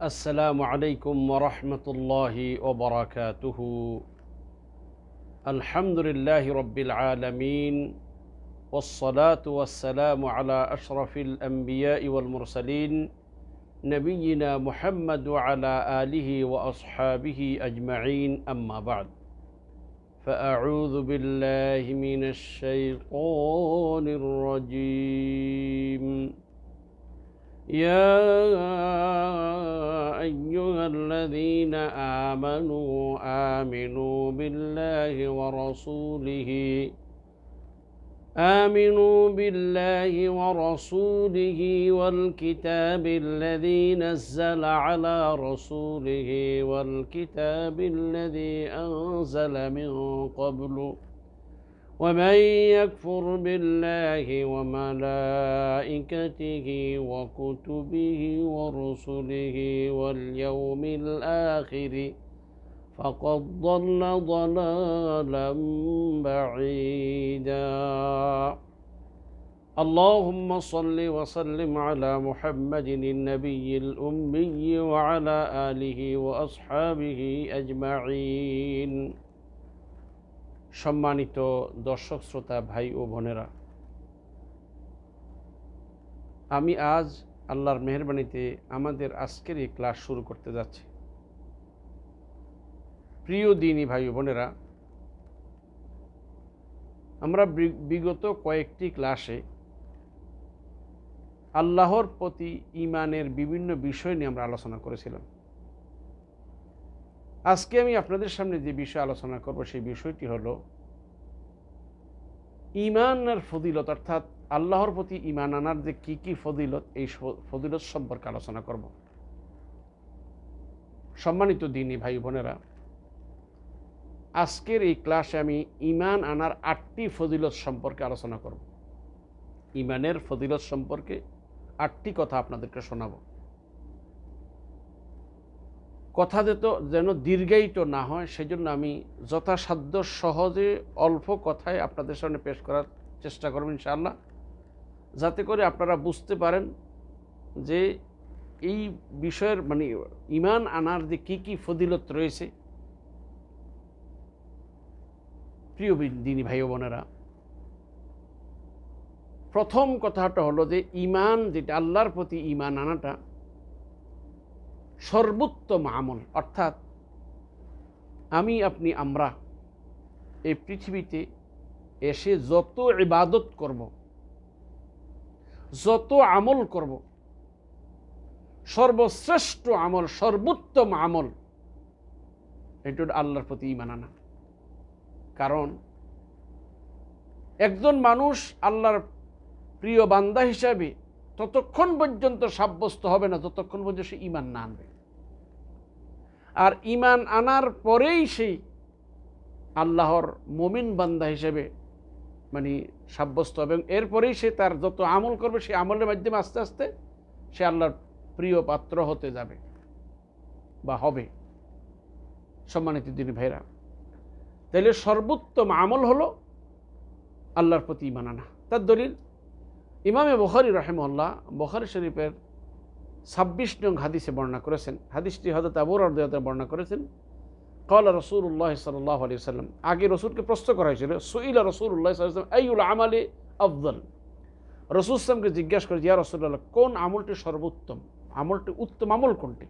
السلام عليكم ورحمة الله وبركاته الحمد لله رب العالمين والصلاة والسلام على أشرف الأنبياء والمرسلين نبينا محمد وعلى آله وأصحابه أجمعين أما بعد فأعوذ بالله من الشيطان الرجيم يا أيها الذين آمنوا آمنوا بالله ورسوله آمنوا بالله ورسوله والكتاب الذي نزل على رسوله والكتاب الذي أنزل من قبل ومن يكفر بالله وملائكته وكتبه ورسله واليوم الآخر فقد ضل ضلالا بعيدا اللهم صل وسلم على محمد النبي الأمي وعلى آله وأصحابه أجمعين সম্মানিত দর্শক শ্রোতা ভাই ও বোনেরা আমি আজ আল্লাহর মেহরবানিতে আমাদের আজকের এই ক্লাস শুরু করতে যাচ্ছি প্রিয় দিনী ভাই বোনেরা আমরা বিগত কয়েকটি ক্লাসে আল্লাহর প্রতি ইমানের বিভিন্ন বিষয় নিয়ে আমরা আলোচনা করেছিলাম আজকে আমি আপনাদের সামনে যে বিষয় আলোচনা করব সেই বিষয়টি হল ইমানের ফদিলত অর্থাৎ আল্লাহর প্রতি ইমান আনার যে কি কি ফদিলত এই ফদিলত সম্পর্কে আলোচনা করব সম্মানিত দিনী ভাই বোনেরা আজকের এই ক্লাসে আমি ইমান আনার আটটি ফজিলত সম্পর্কে আলোচনা করব ইমানের ফজিলত সম্পর্কে আটটি কথা আপনাদেরকে শোনাবো কথা যেত যেন দীর্ঘায়িত না হয় সেজন্য আমি যথাসাধ্য সহজে অল্প কথায় আপনাদের সামনে পেশ করার চেষ্টা করবেন ইনশাআল্লাহ যাতে করে আপনারা বুঝতে পারেন যে এই বিষয়ের মানে ইমান আনার যে কী কী ফদিলত রয়েছে প্রিয় দিনী ভাই বোনেরা প্রথম কথাটা হলো যে ইমান যেটা আল্লাহর প্রতি ইমান আনাটা সর্বোত্তম আমল অর্থাৎ আমি আপনি আমরা এই পৃথিবীতে এসে যত ইবাদত করব যত আমল করব সর্বশ্রেষ্ঠ আমল সর্বোত্তম আমল এটু আল্লাহর প্রতি মানানা কারণ একজন মানুষ আল্লাহর প্রিয় বান্দা হিসাবে ততক্ষণ পর্যন্ত সাব্যস্ত হবে না ততক্ষণ পর্যন্ত সে ইমান না আনবে আর ইমান আনার পরেই সেই আল্লাহর মমিন বান্দা হিসেবে মানে সাব্যস্ত হবে এবং এরপরেই সে তার যত আমল করবে সে আমলের মাধ্যমে আস্তে আস্তে সে আল্লাহর প্রিয় পাত্র হতে যাবে বা হবে সম্মানিত দিনী ভাইরা তাহলে সর্বোত্তম আমল হলো আল্লাহর প্রতি ইমান আনা তার দলিল ইমামে বখারি রহেমল্লা বখারি শরীফের ছাব্বিশ নং হাদিসে বর্ণনা করেছেন হাদিসটি হজরত আবুর অর্দয়তে বর্ণনা করেছেন কল রসুল্লাহ সাল্লাহ আলি সাল্লাম আগে রসুলকে প্রশ্ন করা হয়েছিল সুইল রসুল্লাহ সাল্লাম আইউল আমালে আফদল রসুল ইসলামকে জিজ্ঞাসা করে ইয়া রসুল্লাহ কোন আমলটি সর্বোত্তম আমলটি উত্তম আমল কোনটি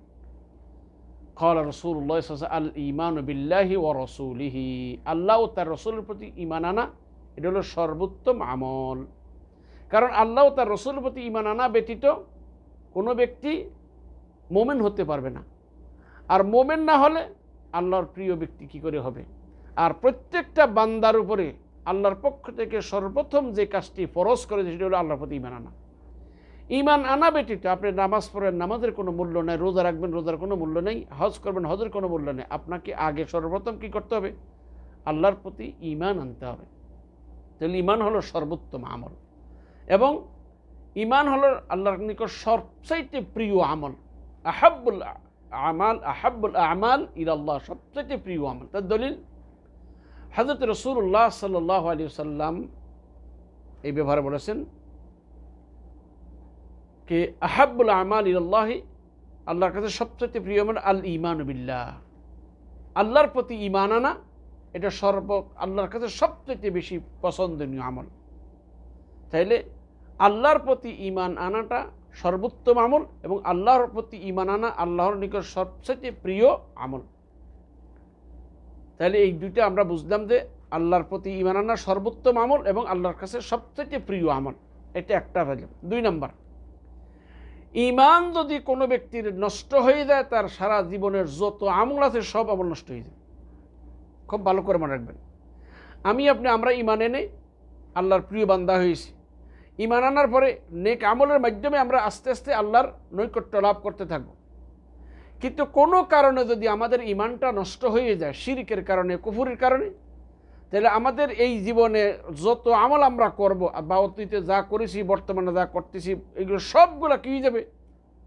কল রসুল্লাহ আল ইমান বিল্লাহি ও রসুলিহি আল্লাহ তার রসুলের প্রতি ইমান আনা এটা হলো সর্বোত্তম আমল কারণ আল্লাহ তার রসুল প্রতি ইমান আনা ব্যতীত কোনো ব্যক্তি মোমেন হতে পারবে না আর মোমেন না হলে আল্লাহর প্রিয় ব্যক্তি কি করে হবে আর প্রত্যেকটা বান্দার উপরে আল্লাহর পক্ষ থেকে সর্বপ্রথম যে কাজটি ফরস করেছে সেটি হলো আল্লাহর প্রতি ইমান আনা ইমান আনা ব্যতীত আপনি নামাজ পড়েন নামাজের কোনো মূল্য নেই রোজা রাখবেন রোজার কোনো মূল্য নেই হজ করবেন হজের কোনো মূল্য নেই আপনাকে আগে সর্বপ্রথম কি করতে হবে আল্লাহর প্রতি ইমান আনতে হবে তাহলে ইমান হলো সর্বোত্তম আমল এবং ইমান হল আল্লাহর নিকট সবচাইতে প্রিয় আমল আহাবুল আমাল আহাবুল আমাল ইরাল্লাহ সবচাইতে প্রিয় আমল তার দলিল হজরত রসুল্লাহ সাল্লাহ আলী সাল্লাম এই ব্যবহারে বলেছেন কে আহাবুল আমাল ইরাল্লাহি আল্লাহর কাছে সবচেয়ে প্রিয় আমল আল ইমান বিল্লাহ আল্লাহর প্রতি ইমান আনা এটা সর্ব আল্লাহর কাছে সবচাইতে বেশি পছন্দনীয় আমল তাইলে আল্লাহর প্রতি ইমান আনাটা সর্বোত্তম আমল এবং আল্লাহর প্রতি ইমান আনা আল্লাহর নিকট সবচেয়ে প্রিয় আমল তাহলে এই দুইটা আমরা বুঝলাম যে আল্লাহর প্রতি ইমান আনা সর্বোত্তম আমল এবং আল্লাহর কাছে সবচেয়ে প্রিয় আমল এটা একটা রাজম দুই নম্বর ইমান যদি কোনো ব্যক্তির নষ্ট হয়ে যায় তার সারা জীবনের যত আমল আছে সব আমল নষ্ট হয়ে যায় খুব ভালো করে মনে রাখবেন আমি আপনি আমরা ইমান এনে আল্লাহর প্রিয় বান্দা হয়েছি ইমান আনার পরে নেক আমলের মাধ্যমে আমরা আস্তে আস্তে আল্লাহর নৈকট্য লাভ করতে থাকব কিন্তু কোনো কারণে যদি আমাদের ইমানটা নষ্ট হয়ে যায় শিরিকের কারণে কুফুরের কারণে তাহলে আমাদের এই জীবনে যত আমল আমরা করব বা অতীতে যা করেছি বর্তমানে যা করতেছি এগুলো সবগুলো কী হয়ে যাবে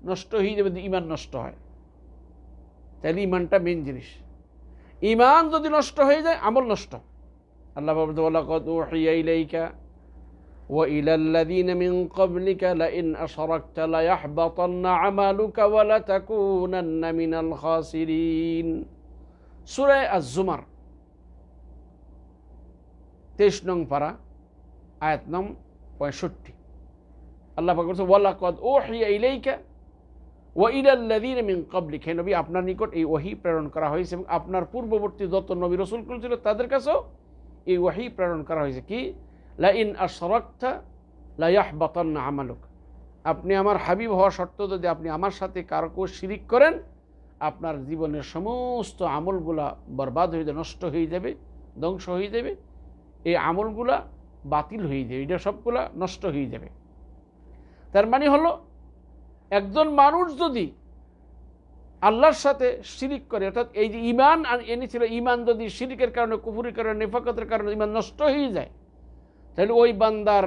নষ্ট হয়ে যাবে ইমান নষ্ট হয় তাহলে ইমানটা মেন জিনিস ইমান যদি নষ্ট হয়ে যায় আমল নষ্ট আল্লাহ বাবুদুল্লাহ কত ইলাইকা وإلى الذين من قبلك لئن أشركت ليحبطن عملك ولتكونن من الخاسرين سورة الزمر তেইশ নং পারা আয়াত নং পঁয়ষট্টি আল্লাহ পাক বলছে ওয়ালাকদ ওহিয়া ইলাইকা ওয়া ইলাল্লাযীনা মিন ক্বাবলিক হে নবী আপনার নিকট এই ওহি প্রেরণ করা হয়েছে এবং আপনার পূর্ববর্তী যত নবী রাসূল ছিল তাদের কাছেও এই ওহি প্রেরণ করা হয়েছে কি লাইন আশরকথা লাইয়াহ না আমালুক আপনি আমার হাবিব হওয়া সত্ত্বেও যদি আপনি আমার সাথে কারকেও শিরিক করেন আপনার জীবনের সমস্ত আমলগুলা বরবাদ হয়ে যাবে নষ্ট হয়ে যাবে ধ্বংস হয়ে যাবে এই আমলগুলা বাতিল হয়ে যাবে এটা সবগুলা নষ্ট হয়ে যাবে তার মানে হলো একজন মানুষ যদি আল্লাহর সাথে শিরিক করে অর্থাৎ এই যে ইমান এনেছিল ইমান যদি শিরিকের কারণে কুফুরির কারণে নেফাকতের কারণে ইমান নষ্ট হয়ে যায় তাহলে ওই বান্দার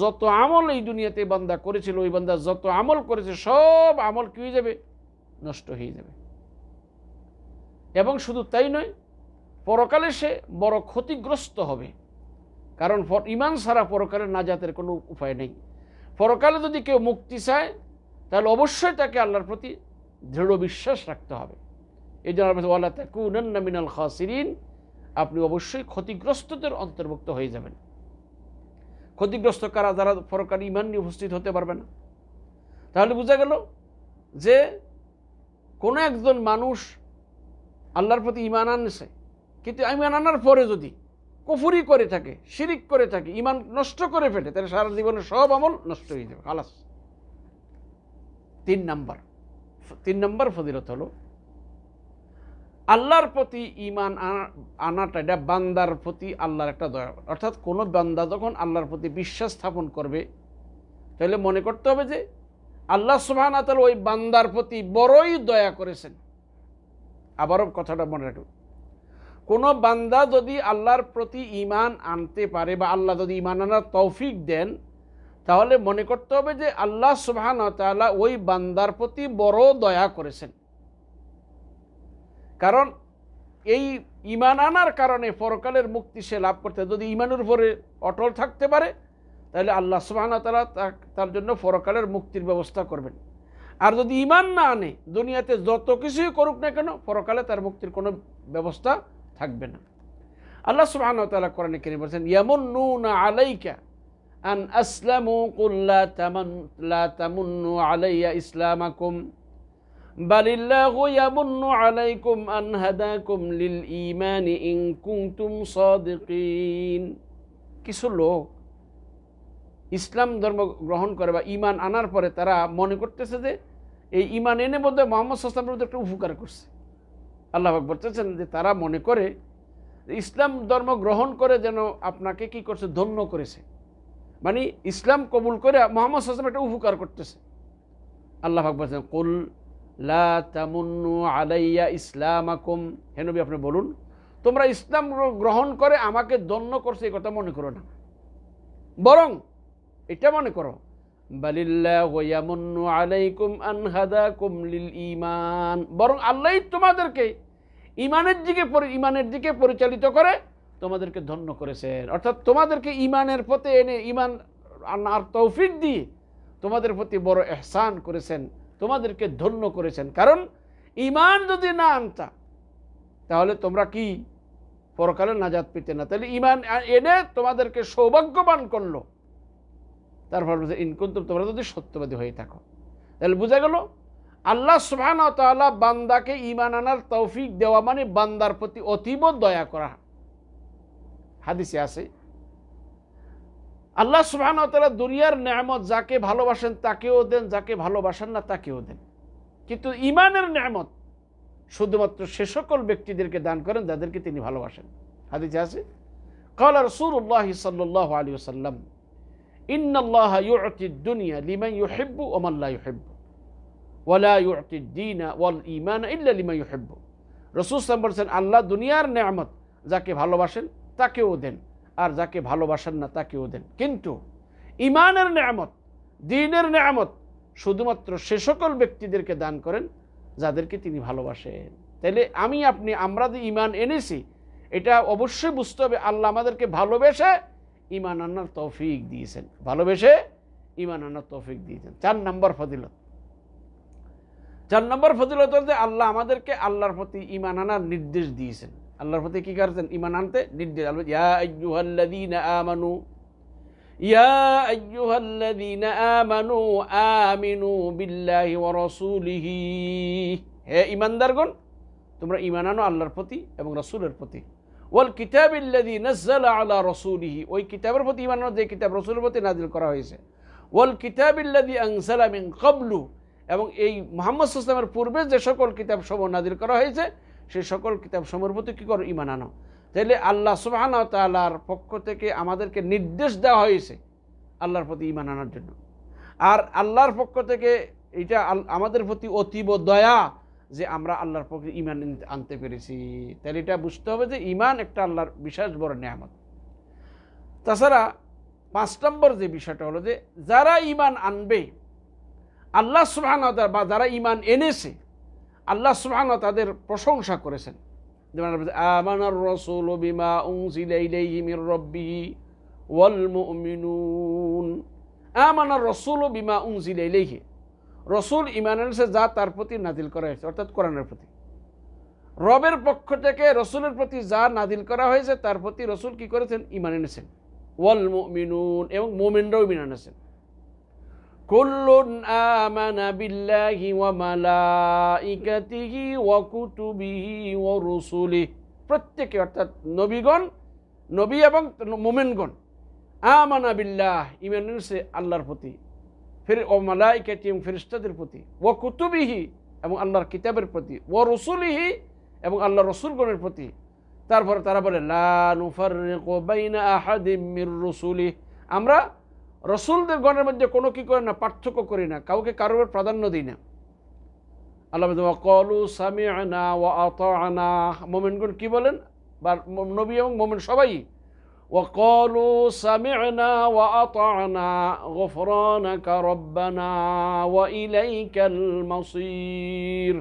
যত আমল এই দুনিয়াতে বান্দা করেছিল ওই বান্দার যত আমল করেছে সব আমল কি হয়ে যাবে নষ্ট হয়ে যাবে এবং শুধু তাই নয় পরকালে সে বড় ক্ষতিগ্রস্ত হবে কারণ ইমান সারা পরকালে না নাজাতের কোনো উপায় নেই পরকালে যদি কেউ মুক্তি চায় তাহলে অবশ্যই তাকে আল্লাহর প্রতি দৃঢ় বিশ্বাস রাখতে হবে এই জন্য আল্লাহ তাকুনান্না মিনাল খাসিরিন আপনি অবশ্যই ক্ষতিগ্রস্তদের অন্তর্ভুক্ত হয়ে যাবেন ক্ষতিগ্রস্ত কারা যারা পরকার ইমান নিয়ে উপস্থিত হতে পারবে না তাহলে বোঝা গেল যে কোনো একজন মানুষ আল্লাহর প্রতি ইমান আনছে কিন্তু ইমান আনার পরে যদি কফুরি করে থাকে শিরিক করে থাকে ইমান নষ্ট করে ফেলে তাহলে সারা জীবনের সব আমল নষ্ট হয়ে যাবে খালাস তিন নাম্বার তিন নাম্বার ফজিলত হলো আল্লাহর প্রতি ইমান আনাটা এটা বান্দার প্রতি আল্লাহর একটা দয়া অর্থাৎ কোনো বান্দা যখন আল্লাহর প্রতি বিশ্বাস স্থাপন করবে তাহলে মনে করতে হবে যে আল্লাহ সুহান তাহলে ওই বান্দার প্রতি বড়ই দয়া করেছেন আবারও কথাটা মনে রাখবে কোনো বান্দা যদি আল্লাহর প্রতি ইমান আনতে পারে বা আল্লাহ যদি ইমান আনার তৌফিক দেন তাহলে মনে করতে হবে যে আল্লাহ সুবাহানা তালা ওই বান্দার প্রতি বড় দয়া করেছেন কারণ এই ইমান আনার কারণে পরকালের মুক্তি সে লাভ করতে যদি ইমানের উপরে অটল থাকতে পারে তাহলে আল্লাহ সুবাহ তালা তার জন্য পরকালের মুক্তির ব্যবস্থা করবেন আর যদি ইমান না আনে দুনিয়াতে যত কিছুই করুক না কেন পরকালে তার মুক্তির কোনো ব্যবস্থা থাকবে না আল্লাহ সুবহানাহু কোরআনে তাআলা বলছেন কারীমে নু না আলাইকা আন আসলাম কুল তামান্লা তামুন্নু আলাইয়া ইসলামাকুম কিছু লোক ইসলাম ধর্ম গ্রহণ করে বা ইমান আনার পরে তারা মনে করতেছে যে এই ইমান এনে বোধহয় মোহাম্মদ সাল্লাম একটা উপকার করছে আল্লাহ বলতেছেন যে তারা মনে করে ইসলাম ধর্ম গ্রহণ করে যেন আপনাকে কি করছে ধন্য করেছে মানে ইসলাম কবুল করে মোহাম্মদ সাল্লাম একটা উপকার করতেছে আল্লাহ বলছেন কুল লা আলাইয়া ইসলামাকুম হেনবি আপনি বলুন তোমরা ইসলাম গ্রহণ করে আমাকে দন্য করছে এই কথা মনে করো না বরং এটা মনে করো বরং আল্লাহ তোমাদেরকে ইমানের দিকে ইমানের দিকে পরিচালিত করে তোমাদেরকে ধন্য করেছেন অর্থাৎ তোমাদেরকে ইমানের পথে এনে ইমান আর তৌফিক দিয়ে তোমাদের প্রতি বড় এহসান করেছেন তোমাদেরকে ধন্য করেছেন কারণ ইমান যদি না আনতা তাহলে তোমরা কি পরকালে নাজাত পেতে না তাহলে ইমান এনে তোমাদেরকে সৌভাগ্যবান করলো তারপর বলছে তোমরা যদি সত্যবাদী হয়ে থাকো তাহলে বুঝা গেল আল্লাহ সুহান তালা বান্দাকে ইমান আনার তৌফিক দেওয়া মানে বান্দার প্রতি অতীব দয়া করা হাদিসে আছে আল্লাহ সুবাহানতালা দুনিয়ার ন্যামত যাকে ভালোবাসেন তাকেও দেন যাকে ভালোবাসেন না তাকেও দেন কিন্তু ইমানের ন্যামত শুধুমাত্র সে সকল ব্যক্তিদেরকে দান করেন যাদেরকে তিনি ভালোবাসেন হাদিসে আছে قال رسول الله صلى الله عليه وسلم إن الله يعطي হেব্বু لمن يحب ومن لا يحب ولا يعطي الدين والإيمان إلا لمن يحب رسول সাল্লাম বলছেন আল্লাহ দুনিয়ার নেয়ামত যাকে ভালোবাসেন তাকেও দেন আর যাকে ভালোবাসেন না তাকেও দেন কিন্তু ইমানের নেয়ামত দিনের নেয়ামত শুধুমাত্র সে সকল ব্যক্তিদেরকে দান করেন যাদেরকে তিনি ভালোবাসেন তাইলে আমি আপনি আমরা যে ইমান এনেছি এটা অবশ্যই বুঝতে হবে আল্লাহ আমাদেরকে ভালোবেসে ইমান আনার তৌফিক দিয়েছেন ভালোবেসে ইমান আনার তৌফিক দিয়েছেন চার নম্বর ফজিলত চার নম্বর ফজিলত হচ্ছে আল্লাহ আমাদেরকে আল্লাহর প্রতি ইমান আনার নির্দেশ দিয়েছেন আল্লাহর প্রতি কী করছেন ইমান আনতে নির্দেশ আল্লাহ ইয়া আয়ুহাল্লাদিন আমানু ইয়া আয়ুহাল্লাদিন আমানু আমিনু বিল্লাহি ওয়া রাসূলিহি হে ইমানদারগণ তোমরা ইমান আনো আল্লাহর প্রতি এবং রাসূলের প্রতি ওয়াল কিতাবিল্লাযী নাযালা আলা রাসূলিহি ওই কিতাবের প্রতি ইমান আনো যে কিতাব রাসূলের প্রতি নাজিল করা হয়েছে ওয়াল কিতাবিল্লাযী আনসালা মিন ক্বাবলু এবং এই মোহাম্মদ সাল্লামের পূর্বে যে সকল কিতাব সমূহ নাজিল করা হয়েছে সেই সকল কিতাব সময়ের প্রতি কী করো ইমান আনো তাহলে আল্লাহ সুবাহান তাল্লাহার পক্ষ থেকে আমাদেরকে নির্দেশ দেওয়া হয়েছে আল্লাহর প্রতি ইমান আনার জন্য আর আল্লাহর পক্ষ থেকে এটা আমাদের প্রতি অতীব দয়া যে আমরা আল্লাহর পক্ষে ইমান আনতে পেরেছি তাহলে এটা বুঝতে হবে যে ইমান একটা আল্লাহর বিশেষ বড় নিয়ামত তাছাড়া পাঁচ নম্বর যে বিষয়টা হলো যে যারা ইমান আনবে আল্লাহ সুবাহান বা যারা ইমান এনেছে আল্লাহ সুবহানাহু তাদের প্রশংসা করেছেন যেমন বিমা মির আমানার বিমা রসুল ইমান যা তার প্রতি নাদিল করা হয়েছে অর্থাৎ কোরআনের প্রতি রবের পক্ষ থেকে রসুলের প্রতি যা নাদিল করা হয়েছে তার প্রতি রসুল কি করেছেন ইমান এনেছেন ওয়াল মিনুন এবং মোমেনরাও ইমান এনেছেন كل آمن بالله وملائكته وكتبه ورسله প্রত্যেকে অর্থাৎ নবীগণ নবী এবং মোমেনগণ আমানা বিল্লাহ ইমান এনেছে আল্লাহর প্রতি ফের ও মালাইকাটি এবং ফেরিস্তাদের প্রতি ও কুতুবিহি এবং আল্লাহর কিতাবের প্রতি ও রসুলিহি এবং আল্লাহ রসুলগণের প্রতি তারপরে তারা বলে লা নুফার বাইনা আহাদিম মির রসুলি আমরা রসুলদের গণের মধ্যে কোনো কী করে না পার্থক্য করি না কাউকে কারোর প্রাধান্য দিই না আল্লাহ কলু সামি আনা ও আনা মোমেনগুন কী বলেন বা নবী এবং মোমেন সবাই ও কলু সামি আনা ও আনা গফরানাকা রব্বানা ও ইলাইকাল মাসির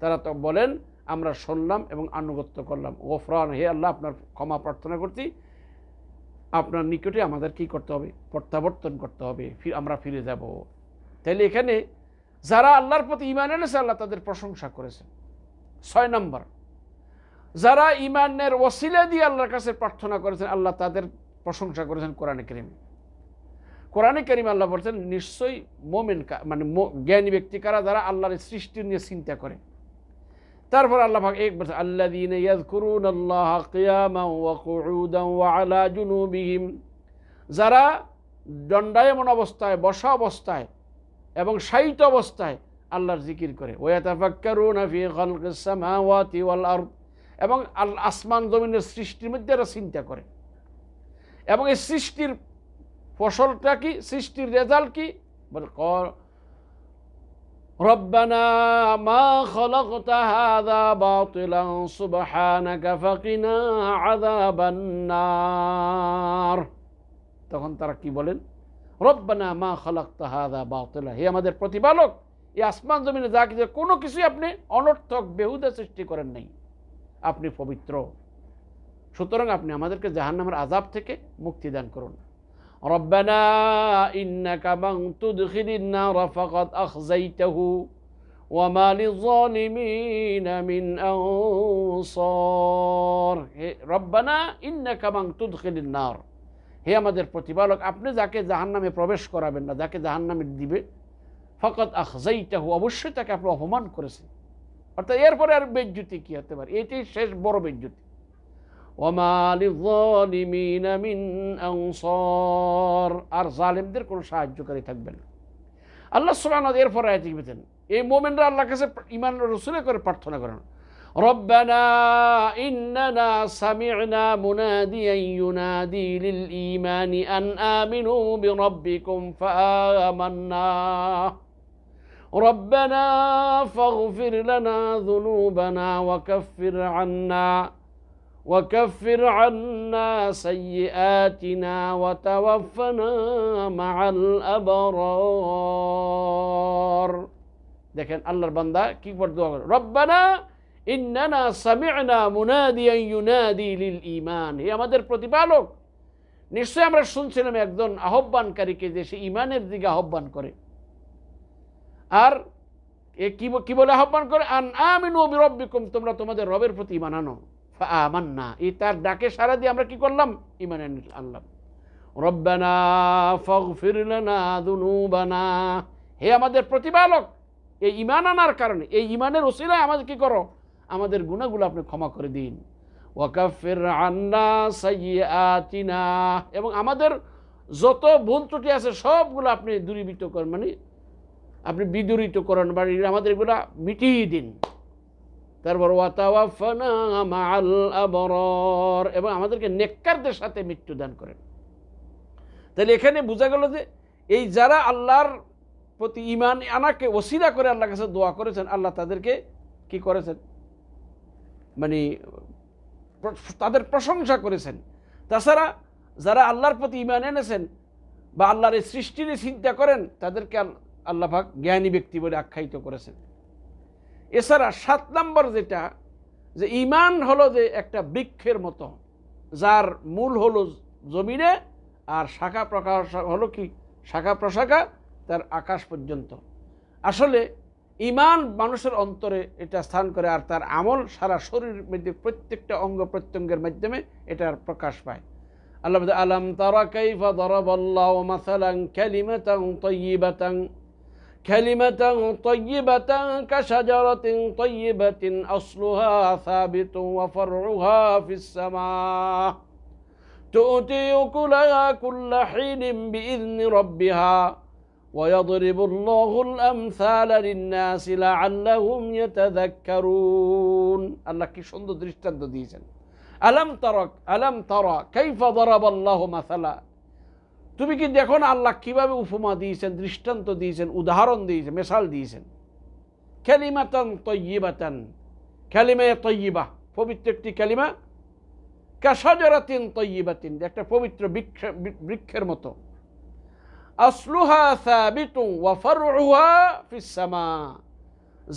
তারা তো বলেন আমরা শুনলাম এবং আনুগত্য করলাম গফরান হে আল্লাহ আপনার ক্ষমা প্রার্থনা করছি আপনার নিকটে আমাদের কি করতে হবে প্রত্যাবর্তন করতে হবে আমরা ফিরে যাব তাহলে এখানে যারা আল্লাহর প্রতি ইমান এনেছে আল্লাহ তাদের প্রশংসা করেছেন ছয় নম্বর যারা ইমানের ওসিলা দিয়ে আল্লাহর কাছে প্রার্থনা করেছেন আল্লাহ তাদের প্রশংসা করেছেন কোরআনে করিম কোরআনে করিম আল্লাহ বলছেন নিশ্চয়ই মোমেন মানে জ্ঞানী ব্যক্তি কারা যারা আল্লাহর সৃষ্টি নিয়ে চিন্তা করে তারপর আল্লাহ এক আল্লাহ আল্লাহ যারা দণ্ডায়মন অবস্থায় বসা অবস্থায় এবং সাইত অবস্থায় আল্লাহর জিকির করে এবং আল আসমান জমিনের সৃষ্টির মধ্যে এরা চিন্তা করে এবং এই সৃষ্টির ফসলটা কি সৃষ্টির রেজাল্ট কি ربنا ما خلقت هذا باطلا سبحانك فقنا عذاب النار তখন তারা কি বলেন রব্বানা মা খালাক্তা হাদা বাতিলা হে আমাদের প্রতিপালক এই আসমান জমিনে যা কিছু কোনো কিছুই আপনি অনর্থক বেহুদা সৃষ্টি করেন নাই আপনি পবিত্র সুতরাং আপনি আমাদেরকে জাহান্নামের আজাব থেকে মুক্তি দান করুন ربنا إنك من تدخل النار فقد أخزيته وما للظالمين من أنصار ربنا إنك من تدخل النار هي ما در بتبالك أبني ذاك زهنم يبروش كرا بنا ذاك ذهنم الدب فقد أخزيته أبو الشتك أبو أفمان كرسي أرتا يرفر يرب بجوتي كي أتبار إيتي شش برو بجوتي وما للظالمين من أنصار أر ظالم دير كل شاهد جوكري تقبل الله سبحانه وتعالى فر آياتي بتن إيه مؤمن را الله كسب إيمان الرسول كوري پرتونا كورن ربنا إننا سمعنا مناديا ينادي للإيمان أن آمنوا بربكم فآمنا ربنا فاغفر لنا ذنوبنا وكفر عنا وكفر عنا سيئاتنا وتوفنا مع الأبرار لكن الله ربنا ربنا إننا سمعنا مناديا ينادي للإيمان يا مدر بروتيبالوك نشتري أمرا شنسلم يقدون أحبان كاري كيزيش إيمان الدقاء أحبان كاري আর কি বলে আহ্বান করে আন আমিনু বিরব্বিকুম তোমরা তোমাদের রবের প্রতি মানানো আমার না এই তার ডাকে সারা দিয়ে আমরা কি করলাম ইমান আনলাম রব্বানা ফিরলানা দুনুবানা হে আমাদের প্রতিপালক এই ইমান আনার কারণে এই ইমানের ওসিলায় আমাদের কি করো আমাদের গুণাগুলো আপনি ক্ষমা করে দিন ওয়াকাফের আন্না সাইয়াতিনা এবং আমাদের যত ভুল ত্রুটি আছে সবগুলো আপনি দূরীভূত করেন মানে আপনি বিদূরিত করেন বা আমাদের এগুলা মিটিয়ে দিন তারপর ওয়াতাওয়াফানা এবং আমাদেরকে নেককারদের সাথে মৃত্যু দান করেন তাহলে এখানে বোঝা গেল যে এই যারা আল্লাহর প্রতি ইমান আনাকে ওসিরা করে আল্লাহ কাছে দোয়া করেছেন আল্লাহ তাদেরকে কি করেছেন মানে তাদের প্রশংসা করেছেন তাছাড়া যারা আল্লাহর প্রতি ইমান এনেছেন বা আল্লাহর এই সৃষ্টি চিন্তা করেন তাদেরকে আল্লাহাক জ্ঞানী ব্যক্তি বলে আখ্যায়িত করেছেন এছাড়া সাত নম্বর যেটা যে ইমান হলো যে একটা বৃক্ষের মতো যার মূল হলো জমিনে আর শাখা প্রকাশ হলো কি শাখা প্রশাখা তার আকাশ পর্যন্ত আসলে ইমান মানুষের অন্তরে এটা স্থান করে আর তার আমল সারা শরীর মধ্যে প্রত্যেকটা অঙ্গ প্রত্যঙ্গের মাধ্যমে এটার প্রকাশ পায় আল্লাহ আলম তারা কাইফা দরবল্লা আল্লাহ মাসালাং ক্যালিমাতাং তৈবাতাং كلمة طيبة كشجرة طيبة أصلها ثابت وفرعها في السماء تؤتي كلها كل حين بإذن ربها ويضرب الله الأمثال للناس لعلهم يتذكرون الله কি সুন্দর দৃষ্টান্ত ألم ترى ألم ترى كيف ضرب الله مثلا তুমি কি দেখো না আল্লাহ কিভাবে উপমা দিয়েছেন দৃষ্টান্ত দিয়েছেন উদাহরণ দিয়েছেন মেশাল দিয়েছেন তৈবা তান ক্যালিমায় তৈবা পবিত্র একটি ক্যালিমা কাসাজরাতিন তৈবাতিন একটা পবিত্র বৃক্ষ বৃক্ষের মতো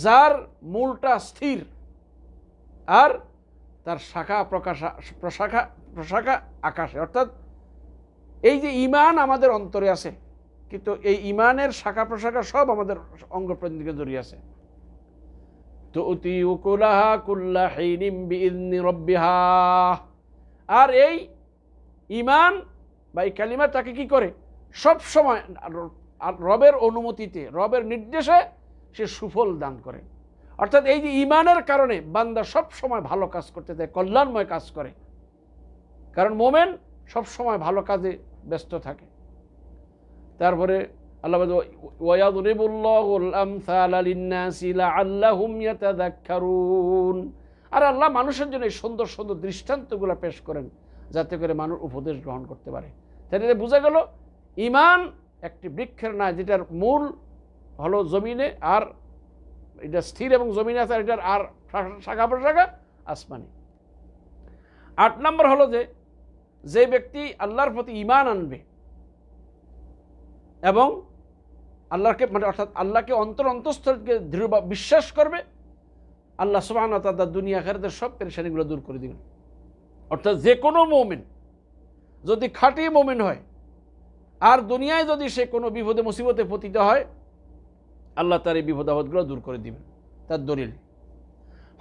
যার মূলটা স্থির আর তার শাখা প্রকাশা প্রশাখা প্রশাখা আকাশে অর্থাৎ এই যে ইমান আমাদের অন্তরে আছে কিন্তু এই ইমানের শাখা প্রশাখা সব আমাদের অঙ্গ প্রত্যেকে জড়িয়ে আছে তো অতি আর এই ইমান বা এই কালিমা তাকে কি করে সব সময় রবের অনুমতিতে রবের নির্দেশে সে সুফল দান করে অর্থাৎ এই যে ইমানের কারণে বান্দা সব সময় ভালো কাজ করতে দেয় কল্যাণময় কাজ করে কারণ মোমেন সব সময় ভালো কাজে ব্যস্ত থাকে তারপরে আল্লাহ আর আল্লাহ মানুষের জন্য সুন্দর সুন্দর দৃষ্টান্তগুলো পেশ করেন যাতে করে মানুষ উপদেশ গ্রহণ করতে পারে তাহলে বোঝা গেল ইমান একটি বৃক্ষের না যেটার মূল হলো জমিনে আর এটা স্থির এবং জমিনে আছে আর এটার আর শাখা প্রশাখা আসমানে আট নম্বর হলো যে যে ব্যক্তি আল্লাহর প্রতি ইমান আনবে এবং আল্লাহকে মানে অর্থাৎ আল্লাহকে অন্তর অন্তঃস্থলকে দৃঢ় বিশ্বাস করবে আল্লাহ সুবাহন তাদের দুনিয়া খারিদের সব পেরেশানিগুলো দূর করে দিবেন অর্থাৎ যে কোনো মোমেন যদি খাঁটি মোমেন হয় আর দুনিয়ায় যদি সে কোনো বিপদে মুসিবতে পতিত হয় আল্লাহ তার এই বিপদাবদগুলো দূর করে দিবেন তার দলিল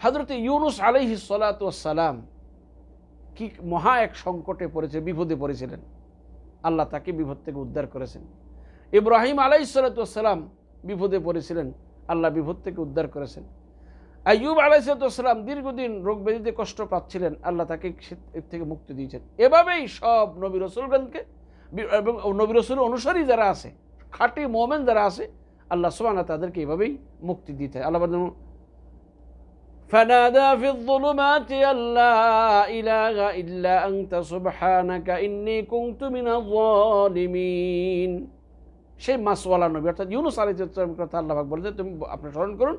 হাজরত ইউনুস আলহি সালাম কি মহা এক সংকটে পড়েছে বিপদে পড়েছিলেন আল্লাহ তাকে বিপদ থেকে উদ্ধার করেছেন ইব্রাহিম আলাই সালাতাম বিপদে পড়েছিলেন আল্লাহ বিপদ থেকে উদ্ধার করেছেন আলাই আলাইসালাম দীর্ঘদিন রোগ ব্যাধিতে কষ্ট পাচ্ছিলেন আল্লাহ তাকে এর থেকে মুক্তি দিয়েছেন এভাবেই সব নবী রসুলগণকে এবং নবী রসুল অনুসারী যারা আছে খাঁটি মোমেন যারা আছে আল্লাহ সোহানা তাদেরকে এভাবেই মুক্তি দিতে আল্লাহ فنادى في الظلمات أن لا إله إلا أنت سبحانك إني كنت من الظالمين সেই মাসওয়ালা নবী অর্থাৎ ইউনুস আলাইসালামের কথা আল্লাহাক বলেছে তুমি আপনি স্মরণ করুন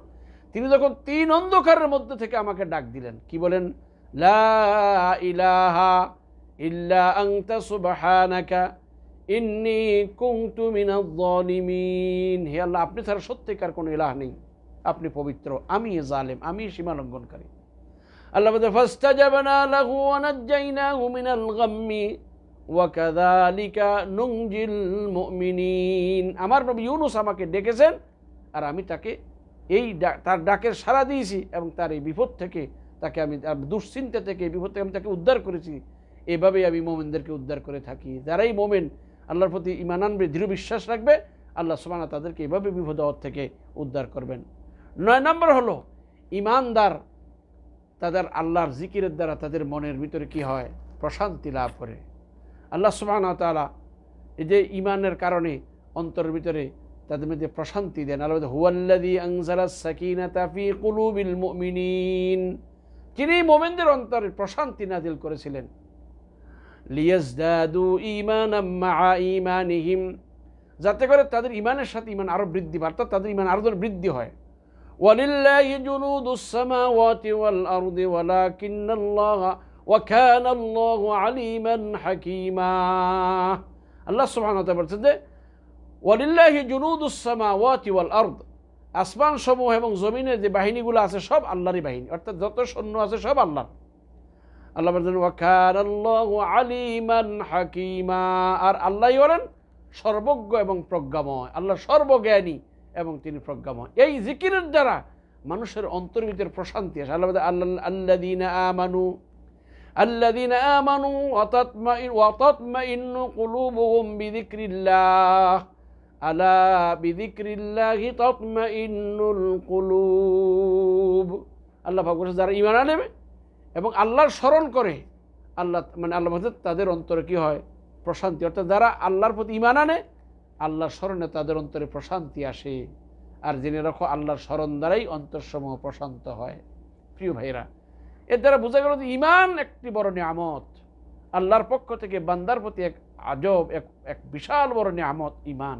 তিনি যখন তিন অন্ধকারের মধ্যে থেকে আমাকে ডাক দিলেন কি বলেন লা ইলাহা ইল্লা আংতা সুবাহানাকা ইন্নি কুংতু মিনাজ জালিমিন হে আল্লাহ আপনি ছাড়া সত্যিকার কোনো ইলাহ নেই আপনি পবিত্র আমি জালেম আমি সীমা লঙ্ঘনকারী ওয়াকাদালিকা আমার নবী ইউনুস আমাকে ডেকেছেন আর আমি তাকে এই তার ডাকের সাড়া দিয়েছি এবং তার এই বিপদ থেকে তাকে আমি দুশ্চিন্তা থেকে এই বিপদ থেকে আমি তাকে উদ্ধার করেছি এভাবেই আমি মোমেনদেরকে উদ্ধার করে থাকি যারাই মোমেন আল্লাহর প্রতি ইমান আনবে দৃঢ় বিশ্বাস রাখবে আল্লাহ সুমানা তাদেরকে এভাবে বিপদ থেকে উদ্ধার করবেন নয় নম্বর হলো ইমানদার তাদের আল্লাহর জিকিরের দ্বারা তাদের মনের ভিতরে কি হয় প্রশান্তি লাভ করে আল্লাহ তালা এই যে ইমানের কারণে অন্তরের ভিতরে তাদের মধ্যে প্রশান্তি দেন আল্লাহ হুয়াল্লাদি মোমেনদের অন্তরে প্রশান্তি নাজিল করেছিলেন ইমান যাতে করে তাদের ইমানের সাথে ইমান আরো বৃদ্ধি অর্থাৎ তাদের ইমান আরো বৃদ্ধি হয় ولله جنود السماوات والأرض ولكن الله وكان الله عليما حكيما الله سبحانه وتعالى ولله جنود السماوات والأرض أسمان شموه من زمين دي بحيني قول عسي شب الله ري بحيني ورطة ذات شنو عسي شب الله الله بردن وكان الله عليما حكيما أر الله يولن شربوك من برقمو الله شربوك يعني এবং তিনি প্রজ্ঞাময় এই জিকিরের দ্বারা মানুষের অন্তর্ভিতের প্রশান্তি আসে আল্লাহ আল্লাহ আল্লাদিন আমানু الذين آمنوا وتطمئن وتطمئن قلوبهم بذكر الله ألا بذكر الله تطمئن القلوب আল্লাহ ভগবান যারা ইমান আনেবে এবং আল্লাহর স্মরণ করে আল্লাহ মানে আল্লাহ তাদের অন্তরে কী হয় প্রশান্তি অর্থাৎ যারা আল্লাহর প্রতি ইমান আনে আল্লাহর স্মরণে তাদের অন্তরে প্রশান্তি আসে আর জেনে রাখো আল্লাহর স্মরণ দ্বারাই অন্তরসমূহ প্রশান্ত হয় প্রিয় ভাইরা এর দ্বারা বোঝা গেল যে ইমান একটি বড় নিয়ামত আল্লাহর পক্ষ থেকে বান্দার প্রতি এক আজব এক এক বিশাল বড় নিয়ামত ইমান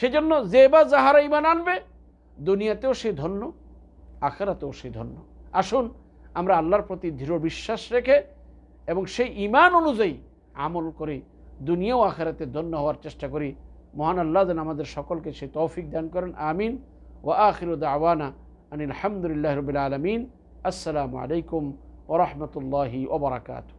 সেজন্য যে বা যাহারা ইমান আনবে দুনিয়াতেও সে ধন্য আখেরাতেও সে ধন্য আসুন আমরা আল্লাহর প্রতি দৃঢ় বিশ্বাস রেখে এবং সেই ইমান অনুযায়ী আমল করি দুনিয়াও আখেরাতে ধন্য হওয়ার চেষ্টা করি মহান আল্লাহ যেন আমাদের সকলকে সে তৌফিক দান করেন আমিন ও আখিরুদ আওয়ানা আনিল আলহামদুলিল্লাহ রবিল আলমিন আসসালামু আলাইকুম ওরহমতুল্লাহি ওবরাকাতু